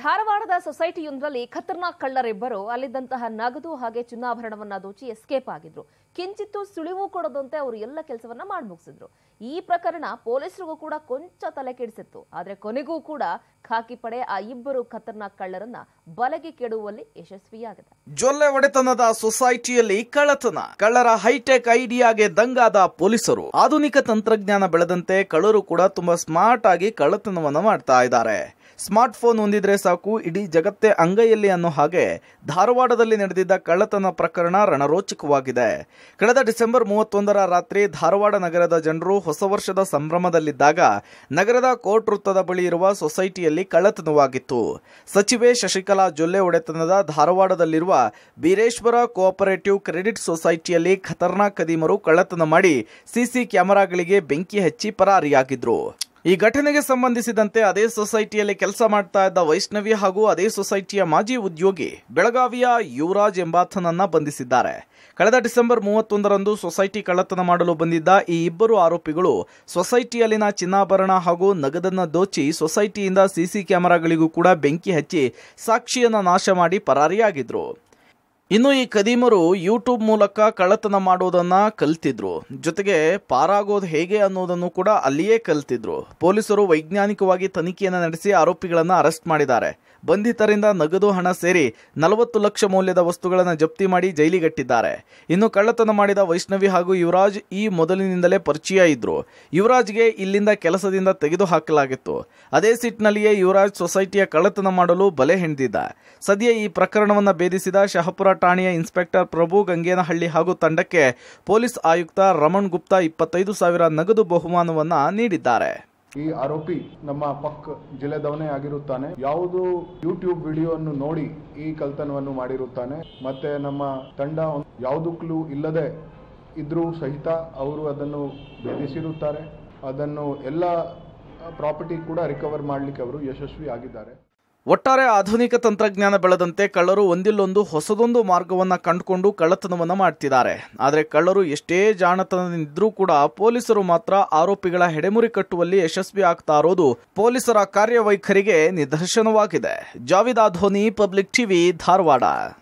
ಧಾರವಾಡದ ಸೊಸೈಟಿಯೊಂದರಲ್ಲಿ ಖತರ್ನಾಕ್ ಕಳ್ಳರಿಬ್ಬರು ಅಲ್ಲಿದ್ದಂತಹ ನಗದು ಹಾಗೆ ಚಿನ್ನಾಭರಣವನ್ನ ದೋಚಿ ಎಸ್ಕೇಪ್ ಆಗಿದ್ರು ಕಿಂಚಿತ್ತು ಸುಳಿವು ಕೊಡದಂತೆ ಅವರು ಎಲ್ಲ ಕೆಲಸವನ್ನ ಮಾಡಿ ಮುಗಿಸಿದ್ರು ಈ ಪ್ರಕರಣ ಪೊಲೀಸರಿಗೂ ಕೂಡ ಕೊಂಚ ತಲೆ ಕೆಡಿಸಿತ್ತು ಆದ್ರೆ ಕೊನೆಗೂ ಕೂಡ ಖಾಕಿ ಪಡೆ ಆ ಇಬ್ಬರು ಖತರ್ನಾಕ್ ಕಳ್ಳರನ್ನ ಬಲಗೆ ಕೆಡುವಲ್ಲಿ ಯಶಸ್ವಿಯಾಗಿದೆ ಜೊಲ್ಲೆ ಒಡೆತನದ ಸೊಸೈಟಿಯಲ್ಲಿ ಕಳ್ಳತನ ಕಳ್ಳರ ಹೈಟೆಕ್ ಐಡಿಯಾಗೆ ದಂಗಾದ ಪೊಲೀಸರು ಆಧುನಿಕ ತಂತ್ರಜ್ಞಾನ ಬೆಳೆದಂತೆ ಕಳ್ಳರು ಕೂಡ ತುಂಬಾ ಸ್ಮಾರ್ಟ್ ಆಗಿ ಕಳ್ಳತನವನ್ನ ಮಾಡ್ತಾ ಇದ್ದಾರೆ ಸ್ಮಾರ್ಟ್ ಫೋನ್ ಹೊಂದಿದ್ರೆ ಸಾಕು ಇಡೀ ಜಗತ್ತೇ ಅಂಗೈಯಲ್ಲಿ ಅನ್ನೋ ಹಾಗೆ ಧಾರವಾಡದಲ್ಲಿ ನಡೆದಿದ್ದ ಕಳ್ಳತನ ಪ್ರಕರಣ ರಣರೋಚಕವಾಗಿದೆ ಕಳೆದ ಡಿಸೆಂಬರ್ ಮೂವತ್ತೊಂದರ ರಾತ್ರಿ ಧಾರವಾಡ ನಗರದ ಜನರು ಹೊಸ ವರ್ಷದ ಸಂಭ್ರಮದಲ್ಲಿದ್ದಾಗ ನಗರದ ಕೋರ್ಟ್ ವೃತ್ತದ ಬಳಿ ಇರುವ ಸೊಸೈಟಿಯಲ್ಲಿ ಕಳ್ಳತನವಾಗಿತ್ತು ಸಚಿವೆ ಶಶಿಕಲಾ ಜೊಲ್ಲೆ ಒಡೆತನದ ಧಾರವಾಡದಲ್ಲಿರುವ ಬೀರೇಶ್ವರ ಕೋಆಪರೇಟಿವ್ ಕ್ರೆಡಿಟ್ ಸೊಸೈಟಿಯಲ್ಲಿ ಖತರ್ನಾಕ್ ಕದೀಮರು ಕಳ್ಳತನ ಮಾಡಿ ಸಿಸಿ ಕ್ಯಾಮೆರಾಗಳಿಗೆ ಬೆಂಕಿ ಹಚ್ಚಿ ಪರಾರಿಯಾಗಿದ್ರು ಈ ಘಟನೆಗೆ ಸಂಬಂಧಿಸಿದಂತೆ ಅದೇ ಸೊಸೈಟಿಯಲ್ಲಿ ಕೆಲಸ ಮಾಡ್ತಾ ಇದ್ದ ವೈಷ್ಣವಿ ಹಾಗೂ ಅದೇ ಸೊಸೈಟಿಯ ಮಾಜಿ ಉದ್ಯೋಗಿ ಬೆಳಗಾವಿಯ ಯುವರಾಜ್ ಎಂಬಾತನನ್ನ ಬಂಧಿಸಿದ್ದಾರೆ ಕಳೆದ ಡಿಸೆಂಬರ್ ಮೂವತ್ತೊಂದರಂದು ಸೊಸೈಟಿ ಕಳ್ಳತನ ಮಾಡಲು ಬಂದಿದ್ದ ಈ ಇಬ್ಬರು ಆರೋಪಿಗಳು ಸೊಸೈಟಿಯಲ್ಲಿನ ಚಿನ್ನಾಭರಣ ಹಾಗೂ ನಗದನ್ನ ದೋಚಿ ಸೊಸೈಟಿಯಿಂದ ಸಿಸಿ ಕ್ಯಾಮೆರಾಗಳಿಗೂ ಕೂಡ ಬೆಂಕಿ ಹಚ್ಚಿ ಸಾಕ್ಷಿಯನ್ನು ನಾಶ ಮಾಡಿ ಪರಾರಿಯಾಗಿದ್ರು ಇನ್ನು ಈ ಕದೀಮರು ಯೂಟ್ಯೂಬ್ ಮೂಲಕ ಕಳ್ಳತನ ಮಾಡೋದನ್ನ ಕಲ್ತಿದ್ರು ಜೊತೆಗೆ ಪಾರಾಗೋದು ಹೇಗೆ ಅನ್ನೋದನ್ನು ಕೂಡ ಅಲ್ಲಿಯೇ ಕಲ್ತಿದ್ರು ಪೊಲೀಸರು ವೈಜ್ಞಾನಿಕವಾಗಿ ತನಿಖೆಯನ್ನು ನಡೆಸಿ ಆರೋಪಿಗಳನ್ನು ಅರೆಸ್ಟ್ ಮಾಡಿದ್ದಾರೆ ಬಂಧಿತರಿಂದ ನಗದು ಹಣ ಸೇರಿ ನಲವತ್ತು ಲಕ್ಷ ಮೌಲ್ಯದ ವಸ್ತುಗಳನ್ನು ಜಪ್ತಿ ಮಾಡಿ ಜೈಲಿಗಟ್ಟಿದ್ದಾರೆ ಇನ್ನು ಕಳ್ಳತನ ಮಾಡಿದ ವೈಷ್ಣವಿ ಹಾಗೂ ಯುವರಾಜ್ ಈ ಮೊದಲಿನಿಂದಲೇ ಪರಿಚಯ ಇದ್ರು ಯುವರಾಜ್ಗೆ ಇಲ್ಲಿಂದ ಕೆಲಸದಿಂದ ತೆಗೆದು ಹಾಕಲಾಗಿತ್ತು ಅದೇ ಸಿಟ್ನಲ್ಲಿಯೇ ಯುವರಾಜ್ ಸೊಸೈಟಿಯ ಕಳ್ಳತನ ಮಾಡಲು ಬಲೆ ಹೆಣೆದಿದ್ದ ಸದ್ಯ ಈ ಪ್ರಕರಣವನ್ನು ಭೇದಿಸಿದ ಶಹಪುರ ಠಾಣೆಯ ಇನ್ಸ್ಪೆಕ್ಟರ್ ಪ್ರಭು ಗಂಗೇನಹಳ್ಳಿ ಹಾಗೂ ತಂಡಕ್ಕೆ ಪೊಲೀಸ್ ಆಯುಕ್ತ ರಮಣ್ ಗುಪ್ತಾ ಇಪ್ಪತ್ತೈದು ಸಾವಿರ ನಗದು ಬಹುಮಾನವನ್ನು ನೀಡಿದ್ದಾರೆ ಈ ಆರೋಪಿ ನಮ್ಮ ಪಕ್ ಜಿಲ್ಲೆದವನೇ ಆಗಿರುತ್ತಾನೆ ಯಾವುದು ಯೂಟ್ಯೂಬ್ ಅನ್ನು ನೋಡಿ ಈ ಕಲ್ತನವನ್ನು ಮಾಡಿರುತ್ತಾನೆ ಮತ್ತೆ ನಮ್ಮ ತಂಡ ಯಾವುದಕ್ಕೂ ಇಲ್ಲದೆ ಇದ್ರೂ ಸಹಿತ ಅವರು ಅದನ್ನು ಭೇದಿಸಿರುತ್ತಾರೆ ಅದನ್ನು ಎಲ್ಲ ಪ್ರಾಪರ್ಟಿ ಕೂಡ ರಿಕವರ್ ಮಾಡಲಿಕ್ಕೆ ಅವರು ಯಶಸ್ವಿ ಆಗಿದ್ದಾರೆ ಒಟ್ಟಾರೆ ಆಧುನಿಕ ತಂತ್ರಜ್ಞಾನ ಬೆಳೆದಂತೆ ಕಳ್ಳರು ಒಂದಿಲ್ಲೊಂದು ಹೊಸದೊಂದು ಮಾರ್ಗವನ್ನು ಕಂಡುಕೊಂಡು ಕಳ್ಳತನವನ್ನು ಮಾಡ್ತಿದ್ದಾರೆ ಆದರೆ ಕಳ್ಳರು ಎಷ್ಟೇ ಜಾಣತನದಿಂದ್ರೂ ಕೂಡ ಪೊಲೀಸರು ಮಾತ್ರ ಆರೋಪಿಗಳ ಹೆಡೆಮುರಿ ಕಟ್ಟುವಲ್ಲಿ ಯಶಸ್ವಿ ಆಗ್ತಾ ಇರೋದು ಪೊಲೀಸರ ಕಾರ್ಯವೈಖರಿಗೆ ನಿದರ್ಶನವಾಗಿದೆ ಜಾವಿದಾ ಧೋನಿ ಪಬ್ಲಿಕ್ ಟಿವಿ ಧಾರವಾಡ